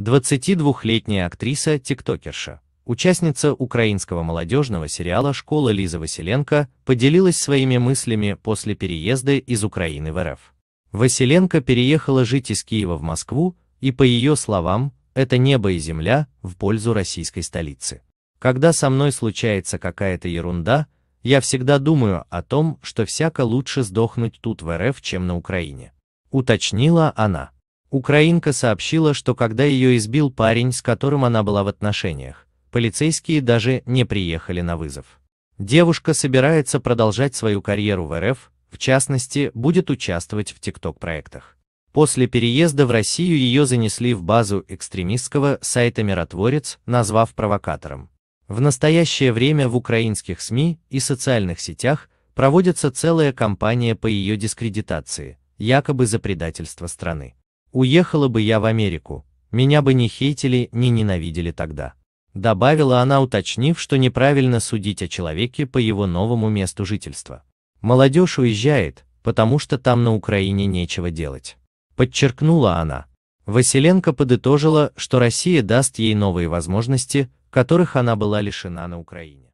22-летняя актриса-тиктокерша, участница украинского молодежного сериала «Школа» Лиза Василенко поделилась своими мыслями после переезда из Украины в РФ. Василенко переехала жить из Киева в Москву, и по ее словам, это небо и земля в пользу российской столицы. Когда со мной случается какая-то ерунда, я всегда думаю о том, что всяко лучше сдохнуть тут в РФ, чем на Украине. Уточнила она. Украинка сообщила, что когда ее избил парень, с которым она была в отношениях, полицейские даже не приехали на вызов. Девушка собирается продолжать свою карьеру в РФ, в частности, будет участвовать в ТикТок-проектах. После переезда в Россию ее занесли в базу экстремистского сайта «Миротворец», назвав провокатором. В настоящее время в украинских СМИ и социальных сетях проводится целая кампания по ее дискредитации, якобы за предательство страны. Уехала бы я в Америку, меня бы не хейтили, не ненавидели тогда. Добавила она, уточнив, что неправильно судить о человеке по его новому месту жительства. Молодежь уезжает, потому что там на Украине нечего делать. Подчеркнула она. Василенко подытожила, что Россия даст ей новые возможности, которых она была лишена на Украине.